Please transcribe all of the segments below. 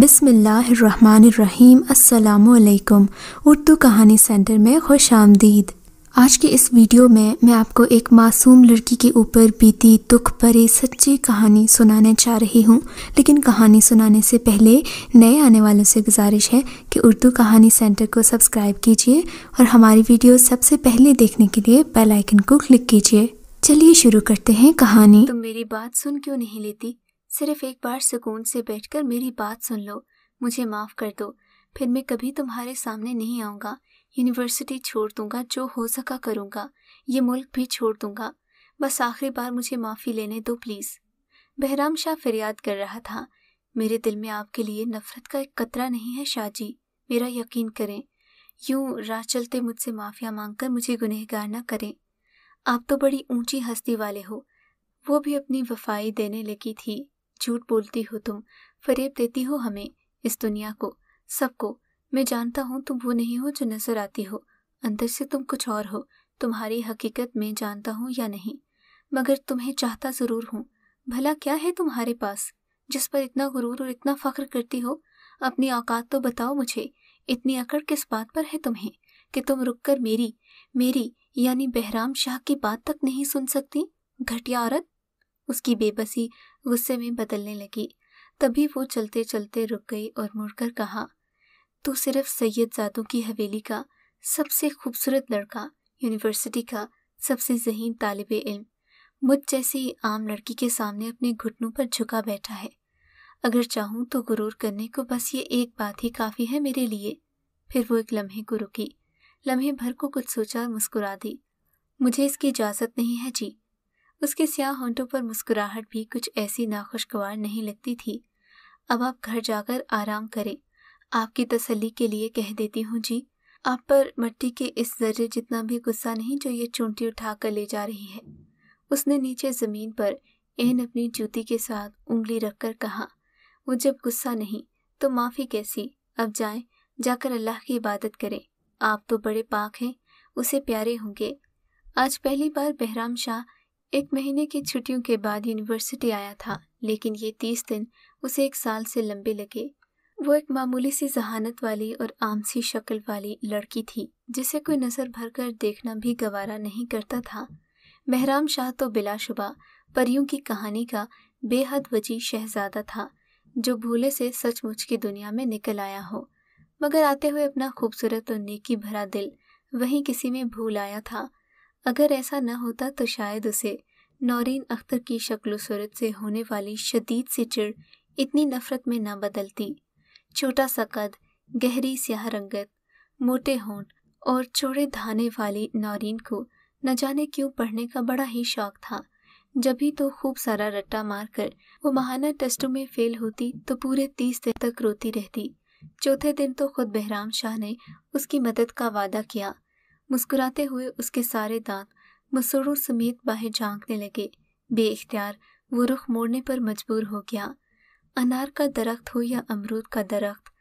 बिसमीम अल्लाम उर्दू कहानी सेंटर में खुश आमदीद आज के इस वीडियो में मैं आपको एक मासूम लड़की के ऊपर बीती दुख भरी सच्ची कहानी सुनाने जा रही हूँ लेकिन कहानी सुनाने से पहले नए आने वालों से गुजारिश है कि उर्दू कहानी सेंटर को सब्सक्राइब कीजिए और हमारी वीडियो सबसे पहले देखने के लिए बेलाइकन को क्लिक कीजिए चलिए शुरू करते हैं कहानी तुम मेरी बात सुन क्यों नहीं लेती सिर्फ एक बार सुकून से बैठकर मेरी बात सुन लो मुझे माफ़ कर दो फिर मैं कभी तुम्हारे सामने नहीं आऊँगा यूनिवर्सिटी छोड़ दूंगा जो हो सका करूँगा ये मुल्क भी छोड़ दूंगा बस आखिरी बार मुझे माफ़ी लेने दो प्लीज़ बहराम शाह फरियाद कर रहा था मेरे दिल में आपके लिए नफ़रत का एक कतरा नहीं है शाह जी मेरा यकीन करें यूं राह चलते मुझसे माफ़िया मांगकर मुझे गुनहगार ना करें आप तो बड़ी ऊंची हस्ती वाले हो वो भी अपनी वफाई देने लगी थी झूठ बोलती हो तुम फरेब देती हो हमें इस दुनिया को सबको मैं जानता हूँ तुम वो नहीं हो जो नजर आती हो अंदर से तुम कुछ और हो तुम्हारी हकीकत मैं जानता हूँ या नहीं मगर तुम्हें चाहता ज़रूर हूँ भला क्या है तुम्हारे पास जिस पर इतना गुरूर और इतना फ़ख्र करती हो अपनी औकात तो बताओ मुझे इतनी अकड़ किस बात पर है तुम्हें कि तुम रुककर मेरी मेरी यानी बहराम शाह की बात तक नहीं सुन सकती घटिया औरत उसकी बेबसी गुस्से में बदलने लगी तभी वो चलते चलते रुक गई और मुड़कर कहा तू सिर्फ सैयद जादू की हवेली का सबसे खूबसूरत लड़का यूनिवर्सिटी का सबसे जहीन तालब इल्म मुझ जैसी आम लड़की के सामने अपने घुटनों पर झुका बैठा है अगर चाहूँ तो गुरूर करने को बस ये एक बात ही काफ़ी है मेरे लिए फिर वो एक लम्हे को रुकी लम्हे भर को कुछ सोचा और मुस्कुरा दी मुझे इसकी इजाज़त नहीं है जी उसके स्याह होंठों पर मुस्कुराहट भी कुछ ऐसी नाखुशगवार नहीं लगती थी अब आप घर जाकर आराम करें आपकी तसल्ली के लिए कह देती हूँ जी आप पर मट्टी के इस जर्रे जितना भी गुस्सा नहीं जो ये चूंटी उठा कर ले जा रही है उसने नीचे ज़मीन पर एन अपनी जूती के साथ उंगली रखकर कहा वो जब गुस्सा नहीं तो माफ़ी कैसी अब जाए जाकर अल्लाह की इबादत करें आप तो बड़े पाक हैं उसे प्यारे होंगे आज पहली बार बहराम शाह एक महीने की छुट्टियों के बाद यूनिवर्सिटी आया था लेकिन ये तीस दिन उसे एक साल से लंबे लगे वो एक मामूली सी जहानत वाली और आम सी शक्ल वाली लड़की थी जिसे कोई नज़र भर कर देखना भी गवारा नहीं करता था महराम शाह तो बिलाशुबा परियों की कहानी का बेहद वजी शहजादा था जो भूले से सचमुच की दुनिया में निकल आया हो मगर आते हुए अपना खूबसूरत और नेकी भरा दिल वहीं किसी में भूल आया था अगर ऐसा न होता तो शायद उसे नौरीन अख्तर की शक्ल सूरत से होने वाली शदीद सी चिड़ इतनी नफरत में न बदलती छोटा सा कद गहरी स्याह रंगत मोटे होंठ और चौड़े धाने वाली नौरीन को न जाने क्यों पढ़ने का बड़ा ही शौक था जब भी तो खूब सारा रट्टा मारकर वो महाना टेस्टों में फेल होती तो पूरे तीस दिन तक रोती रहती चौथे दिन तो खुद बहराम शाह ने उसकी मदद का वादा किया मुस्कुराते हुए उसके सारे दांत मसूड़ों समेत बाहर झांकने लगे बे बेख्तियार वो रुख मोड़ने पर मजबूर हो गया अनार का दरख्त हो या अमरूद का दरख्त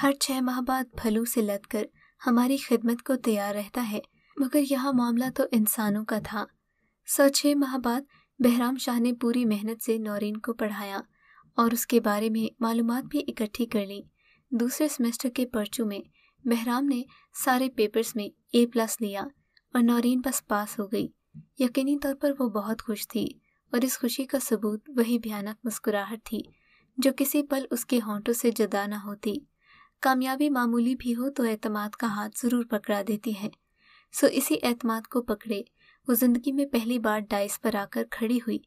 हर छः माह बाद फलों से लद कर हमारी खिदमत को तैयार रहता है मगर यह मामला तो इंसानों का था सौ छः माह बाद बहराम शाह ने पूरी मेहनत से नौरीन को पढ़ाया और उसके बारे में मालूम भी इकट्ठी कर ली दूसरे सेमेस्टर के पर्चों में बहराम ने सारे पेपर्स में ए प्लस लिया और नौरीन बस पास हो गई यकीनी तौर पर वो बहुत खुश थी और इस खुशी का सबूत वही भयानक मुस्कुराहट थी जो किसी पल उसके होंठों से जुदा न होती कामयाबी मामूली भी हो तो एतमाद का हाथ ज़रूर पकड़ा देती है सो इसी एतमाद को पकड़े वो ज़िंदगी में पहली बार डाइस पर आकर खड़ी हुई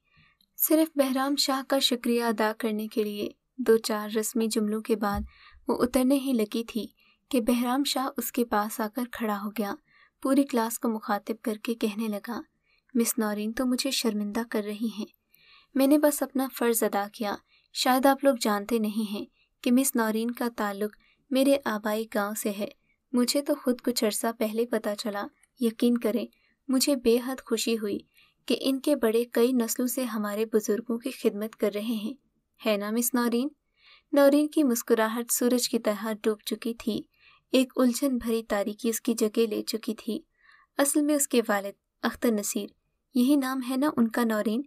सिर्फ बहराम शाह का शुक्रिया अदा करने के लिए दो चार रस्मी जुमलों के बाद वो उतरने ही लगी थी कि बहराम शाह उसके पास आकर खड़ा हो गया पूरी क्लास को मुखातिब करके कहने लगा मिस नौरीन तो मुझे शर्मिंदा कर रही हैं मैंने बस अपना फ़र्ज़ अदा किया शायद आप लोग जानते नहीं हैं कि मिस नौरीन का ताल्लुक मेरे आबाई गांव से है मुझे तो खुद कुछ अरसा पहले पता चला यकीन करें मुझे बेहद खुशी हुई कि इनके बड़े कई नस्लों से हमारे बुज़ुर्गों की खिदमत कर रहे हैं है ना मिस नौरीन नौरीन की मुस्कुराहट सूरज की तरह डूब चुकी थी एक उलझन भरी तारीखी उसकी जगह ले चुकी थी असल में उसके वालिद अख्तर नसीर यही नाम है ना उनका नौरीन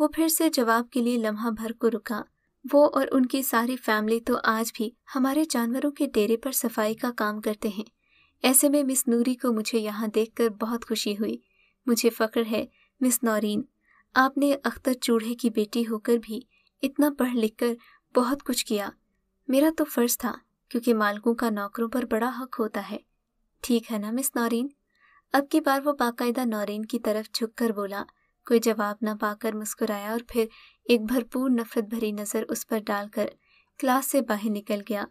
वो फिर से जवाब के लिए लम्हा भर को रुका वो और उनकी सारी फैमिली तो आज भी हमारे जानवरों के डेरे पर सफाई का काम करते हैं ऐसे में मिस नूरी को मुझे यहाँ देख बहुत खुशी हुई मुझे फ़ख्र है मिस नौरीन आपने अख्तर चूढ़े की बेटी होकर भी इतना पढ़ लिख कर बहुत कुछ किया मेरा तो फ़र्ज़ था क्योंकि मालकों का नौकरों पर बड़ा हक होता है ठीक है ना मिस नौरीन अब की बार वो बाकायदा नौरीन की तरफ झुक कर बोला कोई जवाब ना पाकर मुस्कुराया और फिर एक भरपूर नफरत भरी नज़र उस पर डालकर क्लास से बाहर निकल गया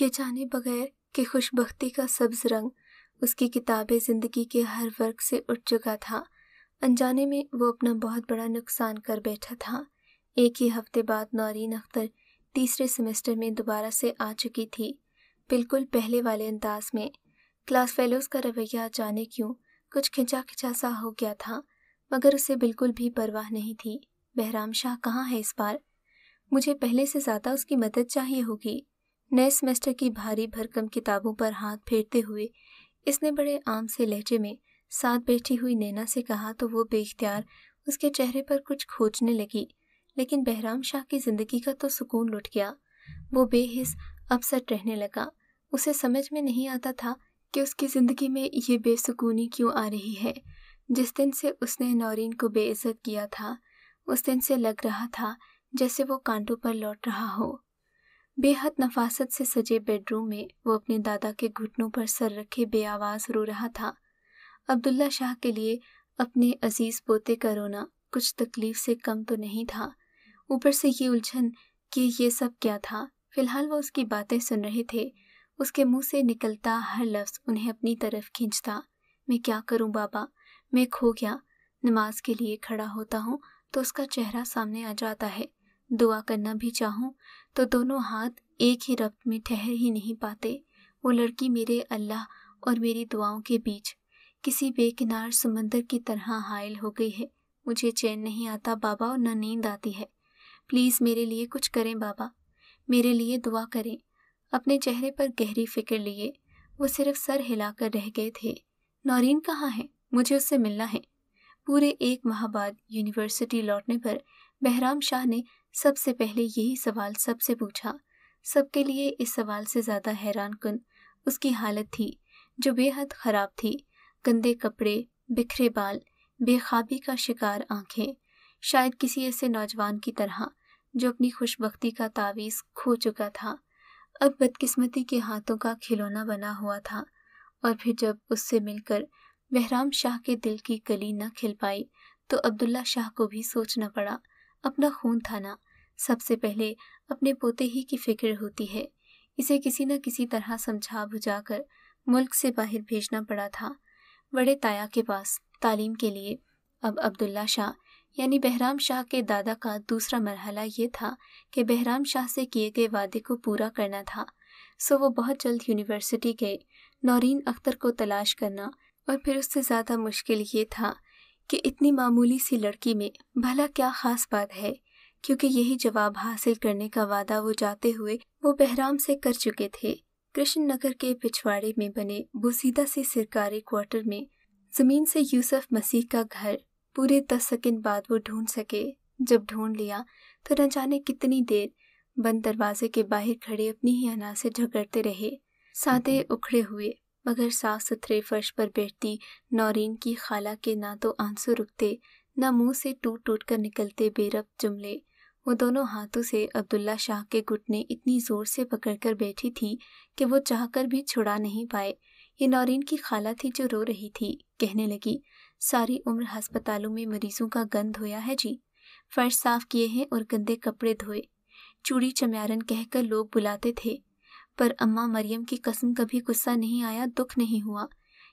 ये जाने बगैर कि खुशबख्ती का सब्ज रंग उसकी किताबें ज़िंदगी के हर वर्ग से उठ चुका था अनजाने में वो अपना बहुत बड़ा नुकसान कर बैठा था एक ही हफ्ते बाद नौरीन अख्तर तीसरे सेमेस्टर में दोबारा से आ चुकी थी बिल्कुल पहले वाले अंदाज में क्लास फेलोज़ का रवैया जाने क्यों कुछ खिंचा खिंचा सा हो गया था मगर उसे बिल्कुल भी परवाह नहीं थी बहराम शाह कहाँ है इस बार मुझे पहले से ज़्यादा उसकी मदद चाहिए होगी नए सेमेस्टर की भारी भरकम किताबों पर हाथ फेरते हुए इसने बड़े आम से लहजे में साथ बैठी हुई नैना से कहा तो वो बेख्तियार उसके चेहरे पर कुछ खोजने लगी लेकिन बहराम शाह की जिंदगी का तो सुकून लुट गया वो बेहिस अपसेट रहने लगा उसे समझ में नहीं आता था कि उसकी ज़िंदगी में ये बेसुकूनी क्यों आ रही है जिस दिन से उसने नौरीन को बेइज्जत किया था उस दिन से लग रहा था जैसे वो कांटों पर लौट रहा हो बेहद नफासत से सजे बेडरूम में वो अपने दादा के घुटनों पर सर रखे बेआवाज़ रो रहा था अब्दुल्ला शाह के लिए अपने अजीज़ पोते का रोना कुछ तकलीफ से कम तो नहीं था ऊपर से ये उलझन कि ये सब क्या था फिलहाल वह उसकी बातें सुन रहे थे उसके मुंह से निकलता हर लफ्ज़ उन्हें अपनी तरफ खींचता मैं क्या करूं बाबा मैं खो गया नमाज के लिए खड़ा होता हूँ तो उसका चेहरा सामने आ जाता है दुआ करना भी चाहूं तो दोनों हाथ एक ही रफ्त में ठहर ही नहीं पाते वो लड़की मेरे अल्लाह और मेरी दुआओं के बीच किसी बेकिनार समंदर की तरह हायल हो गई है मुझे चैन नहीं आता बाबा और न नींद आती है प्लीज़ मेरे लिए कुछ करें बाबा मेरे लिए दुआ करें अपने चेहरे पर गहरी फिक्र लिए वो सिर्फ सर हिलाकर रह गए थे नौरीन कहाँ है मुझे उससे मिलना है पूरे एक माह बाद यूनिवर्सिटी लौटने पर बहराम शाह ने सबसे पहले यही सवाल सबसे पूछा सबके लिए इस सवाल से ज़्यादा हैरान कन उसकी हालत थी जो बेहद ख़राब थी गंदे कपड़े बिखरे बाल बेखाबी का शिकार आंखें शायद किसी ऐसे नौजवान की तरह जो अपनी खुशबख्ती का तावीज़ खो चुका था अब बदकिस्मती के हाथों का खिलौना बना हुआ था और फिर जब उससे मिलकर बहराम शाह के दिल की गली न खिल पाई तो अब्दुल्ला शाह को भी सोचना पड़ा अपना खून था ना सबसे पहले अपने पोते ही की फिक्र होती है इसे किसी न किसी तरह समझा बुझा कर मुल्क से बाहर भेजना पड़ा था बड़े ताया के पास तालीम के लिए अब अब्दुल्ला शाह यानी बहराम शाह के दादा का दूसरा मरहला ये था कि बहराम शाह से किए गए वादे को पूरा करना था सो वो बहुत जल्द यूनिवर्सिटी गए नौरीन अख्तर को तलाश करना और फिर उससे ज़्यादा मुश्किल ये था कि इतनी मामूली सी लड़की में भला क्या ख़ास बात है क्योंकि यही जवाब हासिल करने का वादा वो जाते हुए वो बहराम से कर चुके थे कृष्ण नगर के पिछवाड़े में बने बुसीदा से सरकारी क्वार्टर में ज़मीन से यूसुफ मसीह का घर पूरे दस सेकेंड बाद वो ढूंढ सके जब ढूंढ लिया तो न जाने कितनी देर बंद दरवाजे के बाहर खड़े अपनी ही अना से झगड़ते रहे सादे हम्म। उखड़े हुए मगर साफ सुथरे फर्श पर बैठती नौरीन की खाला के ना तो आंसू रुकते ना मुंह से टूट टूट कर निकलते बेरब जुमले वो दोनों हाथों से अब्दुल्ला शाह के घुटने इतनी जोर से पकड़कर बैठी थी कि वो चाहकर भी छुड़ा नहीं पाए ये नौरीन की खाला थी जो रो रही थी कहने लगी सारी उम्र अस्पतालों में मरीजों का गंद धोया है जी फर्श साफ किए हैं और गंदे कपड़े धोए चूड़ी चम्यारन कहकर लोग बुलाते थे पर अम्मा मरियम की कसम कभी गुस्सा नहीं आया दुख नहीं हुआ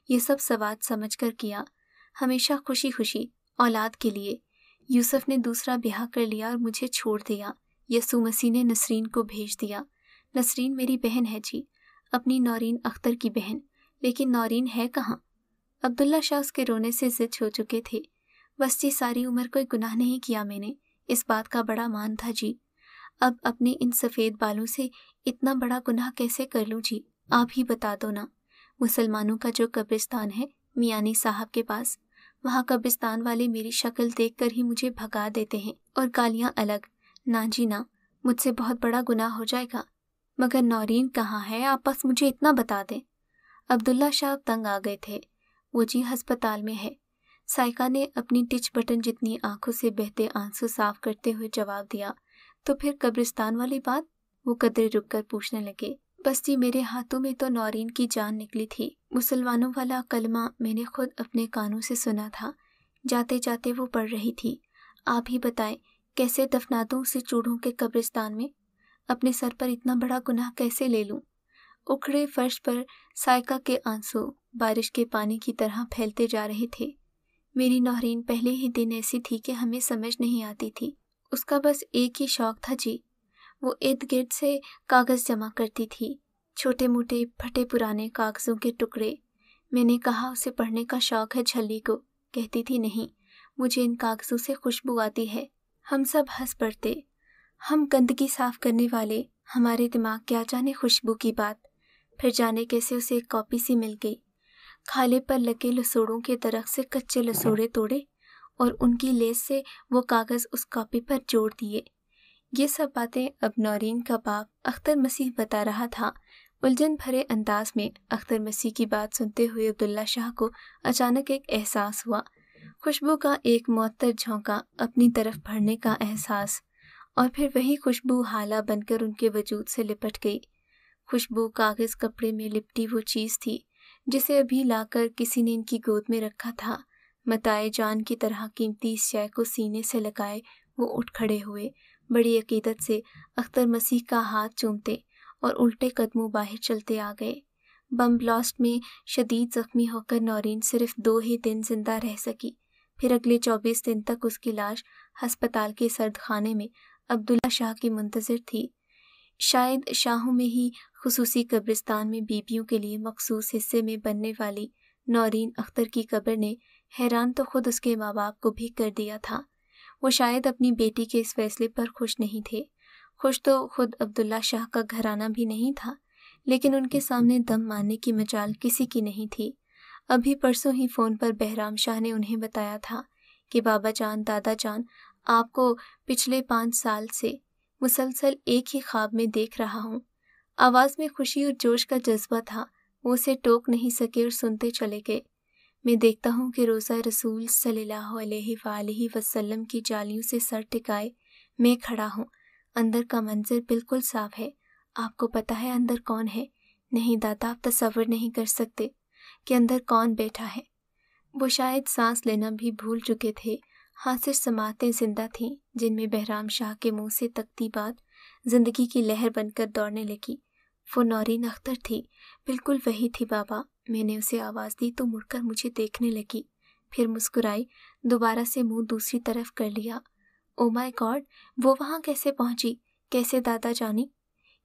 ये सब सवाद समझ कर किया हमेशा खुशी खुशी औलाद के लिए यूसुफ ने दूसरा ब्याह कर लिया और मुझे छोड़ दिया यसु मसीह ने नसरीन को भेज दिया नसरीन मेरी बहन है जी अपनी नौरीन अख्तर की बहन लेकिन नौरीन है कहाँ अब्दुल्ला शाह उसके रोने से जिद हो चुके थे बस जी सारी उम्र कोई गुनाह नहीं किया मैंने इस बात का बड़ा मान था जी अब अपने इन सफ़ेद बालों से इतना बड़ा गुनाह कैसे कर लूँ जी आप ही बता दो ना मुसलमानों का जो कब्रिस्तान है मियानी साहब के पास वहाँ कब्रिस्तान वाले मेरी शक्ल देख कर ही मुझे भगा देते हैं और गालियाँ अलग ना जी ना मुझसे बहुत बड़ा गुनाह हो जाएगा मगर नौरीन कहाँ है आप बस मुझे इतना बता दें अब्दुल्ला शाह तंग आ गए थे वो जी हस्पताल में है साइका ने अपनी टिच बटन जितनी आंखों से बहते आंसू साफ करते हुए जवाब दिया तो फिर कब्रिस्तान वाली बात वो कदरे रुक कर पूछने लगे बस जी मेरे हाथों में तो नौरीन की जान निकली थी मुसलमानों वाला कलमा मैंने खुद अपने कानों से सुना था जाते जाते वो पढ़ रही थी आप ही बताएं कैसे दफना दूँ उसे चूड़ों के कब्रिस्तान में अपने सर पर इतना बड़ा गुनाह कैसे ले लूँ उखड़े फर्श पर सायका के आंसू बारिश के पानी की तरह फैलते जा रहे थे मेरी नौहरीन पहले ही दिन ऐसी थी कि हमें समझ नहीं आती थी उसका बस एक ही शौक था जी वो इर्द गिर्द से कागज़ जमा करती थी छोटे मोटे फटे पुराने कागज़ों के टुकड़े मैंने कहा उसे पढ़ने का शौक है छली को कहती थी नहीं मुझे इन कागज़ों से खुशबू आती है हम सब हंस पड़ते हम गंदगी साफ करने वाले हमारे दिमाग क्या जाने खुशबू की बात फिर जाने कैसे उसे एक कॉपी सी मिल गई खाले पर लगे लसोड़ों के दरख से कच्चे लसोड़े तोड़े और उनकी लेस से वो कागज़ उस कॉपी पर जोड़ दिए ये सब बातें अब नौरीन का बाप अख्तर मसीह बता रहा था उलझन भरे अंदाज में अख्तर मसीह की बात सुनते हुए अब्दुल्ला शाह को अचानक एक एहसास हुआ खुशबू का एक मअतर झोंका अपनी तरफ भरने का एहसास और फिर वही खुशबू हाला बनकर उनके वजूद से लिपट गई खुशबू कागज़ कपड़े में लिपटी वो चीज़ थी जिसे अभी लाकर किसी ने इनकी गोद में रखा था मताए जान की तरह कीमती इस शय को सीने से लगाए वो उठ खड़े हुए बड़ी अकीदत से अख्तर मसीह का हाथ चूमते और उल्टे कदमों बाहर चलते आ गए बम ब्लास्ट में शदीद जख्मी होकर नौरीन सिर्फ दो ही दिन जिंदा रह सकी फिर अगले चौबीस दिन तक उसकी लाश हस्पताल के सर्द खाने में अब्दुल्ला शाह की मुंतजर थी शायद शाहों में ही खसूसी कब्रिस्तान में बीबियों के लिए मखसूस हिस्से में बनने वाली नौरीन अख्तर की कब्र ने हैरान तो खुद उसके माँ बाप को भी कर दिया था वो शायद अपनी बेटी के इस फैसले पर खुश नहीं थे खुश तो खुद अब्दुल्ला शाह का घराना भी नहीं था लेकिन उनके सामने दम मारने की मचाल किसी की नहीं थी अभी परसों ही फ़ोन पर बहराम शाह ने उन्हें बताया था कि बाबा जान दादा जान आपको पिछले पाँच साल से मुसलसल एक ही ख्वाब में देख रहा हूँ आवाज़ में खुशी और जोश का जज्बा था वो उसे टोक नहीं सके और सुनते चले गए मैं देखता हूँ कि रोज़ा रसूल सल्लल्लाहु अलैहि वसल्लम की जालियों से सर टिकाए मैं खड़ा हूँ अंदर का मंजर बिल्कुल साफ है आपको पता है अंदर कौन है नहीं दाता आप तस्वर नहीं कर सकते कि अंदर कौन बैठा है वो शायद सांस लेना भी भूल चुके थे सिर्फ समातें जिंदा थीं जिनमें बहराम शाह के मुंह से तकती बात ज़िंदगी की लहर बनकर दौड़ने लगी वो नौरीन अख्तर थी बिल्कुल वही थी बाबा मैंने उसे आवाज़ दी तो मुड़कर मुझे देखने लगी फिर मुस्कुराई दोबारा से मुंह दूसरी तरफ कर लिया ओ माय गॉड वो वहाँ कैसे पहुँची कैसे दादा जानी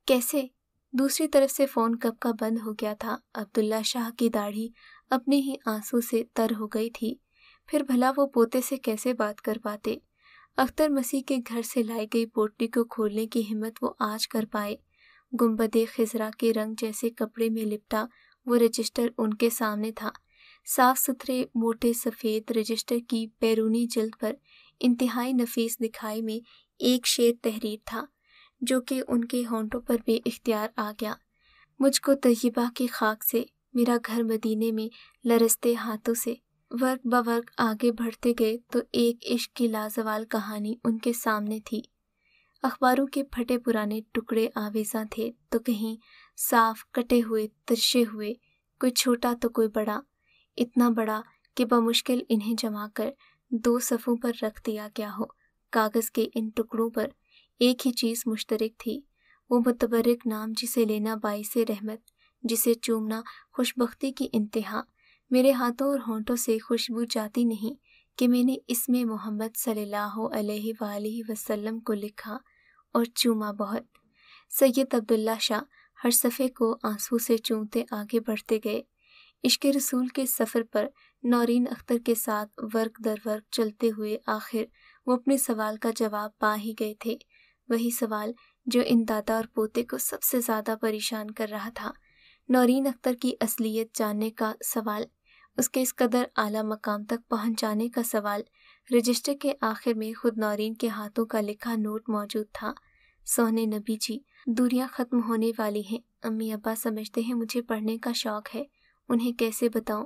कैसे दूसरी तरफ से फ़ोन कब का बंद हो गया था अब्दुल्ला शाह की दाढ़ी अपने ही आंसू से तर हो गई थी फिर भला वो पोते से कैसे बात कर पाते अख्तर मसीह के घर से लाई गई पोटली को खोलने की हिम्मत वो आज कर पाए गुम्बद खजरा के रंग जैसे कपड़े में लिपटा वो रजिस्टर उनके सामने था साफ सुथरे मोटे सफ़ेद रजिस्टर की बैरूनी जल्द पर इंतहाई नफीस दिखाई में एक शेर तहरीर था जो कि उनके होंटों पर भी इख्तियार आ गया मुझको तयबा के खाक से मेरा घर मदीने में लरसते हाथों से वर्क ब वर्क आगे बढ़ते गए तो एक इश्क की लाजवाल कहानी उनके सामने थी अखबारों के फटे पुराने टुकड़े आवेजा थे तो कहीं साफ कटे हुए तिरछे हुए कोई छोटा तो कोई बड़ा इतना बड़ा कि बमुश्किल इन्हें जमा कर दो सफ़ों पर रख दिया गया हो कागज़ के इन टुकड़ों पर एक ही चीज़ मुश्तरक थी वो मुतबरक नाम जिसे लेना से रहमत जिसे चूमना खुशबख्ती की इंतहा मेरे हाथों और होंठों से खुशबू जाती नहीं कि मैंने इसमें मोहम्मद सल्लल्लाहु अलैहि वसल्लम को लिखा और चूमा बहुत सैयद अब्दुल्ला शाह हर सफ़े को आंसू से चूमते आगे बढ़ते गए इश्क रसूल के सफ़र पर नौरीन अख्तर के साथ वर्क दर वर्क चलते हुए आखिर वो अपने सवाल का जवाब पा ही गए थे वही सवाल जो इन दादा और पोते को सबसे ज़्यादा परेशान कर रहा था नौरीन अख्तर की असलियत जानने का सवाल उसके इस कदर आला मकाम तक पहुंचाने का सवाल रजिस्टर के आखिर में खुद नौरीन के हाथों का लिखा नोट मौजूद था सोहने नबी जी दूरियां ख़त्म होने वाली हैं अम्मी अब्बा समझते हैं मुझे पढ़ने का शौक़ है उन्हें कैसे बताऊं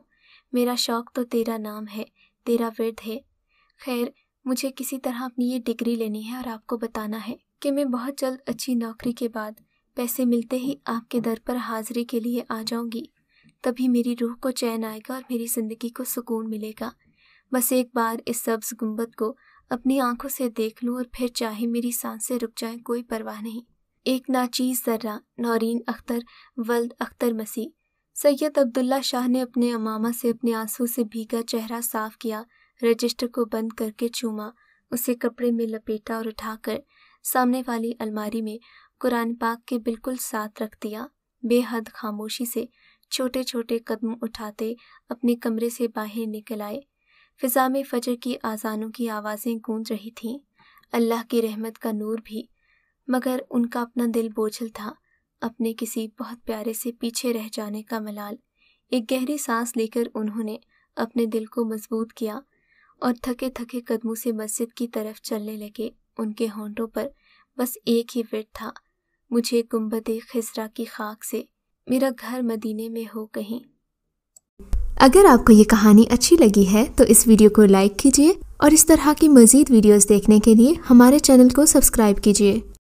मेरा शौक़ तो तेरा नाम है तेरा वर्द है खैर मुझे किसी तरह अपनी ये डिग्री लेनी है और आपको बताना है कि मैं बहुत जल्द अच्छी नौकरी के बाद पैसे मिलते ही आपके दर पर हाजिरी के लिए आ जाऊंगी तभी मेरी रूह को चैन आएगा और मेरी जिंदगी को सुकून मिलेगा बस एक बार इस सब्ज गुंबद को अपनी आंखों से देख लूं और फिर चाहे मेरी सांसें रुक जाएं कोई परवाह नहीं एक नाचीज जर्रा नौरीन अख्तर वल्द अख्तर मसीह सैयद अब्दुल्ला शाह ने अपने अमामा से अपने आंसू से भीगा चेहरा साफ किया रजिस्टर को बंद करके चूमा उसे कपड़े में लपेटा और उठाकर सामने वाली अलमारी में कुरान पाक के बिल्कुल साथ रख दिया बेहद खामोशी से छोटे छोटे कदम उठाते अपने कमरे से बाहर निकल आए फिजा में फजर की आज़ानों की आवाज़ें गूंज रही थीं अल्लाह की रहमत का नूर भी मगर उनका अपना दिल बोझल था अपने किसी बहुत प्यारे से पीछे रह जाने का मलाल एक गहरी सांस लेकर उन्होंने अपने दिल को मजबूत किया और थके थके कदमों से मस्जिद की तरफ चलने लगे उनके होंठों पर बस एक ही विट था मुझे गुम्बद खिसरा की खाक से मेरा घर मदीने में हो कहीं अगर आपको ये कहानी अच्छी लगी है तो इस वीडियो को लाइक कीजिए और इस तरह की मज़ीद वीडियोस देखने के लिए हमारे चैनल को सब्सक्राइब कीजिए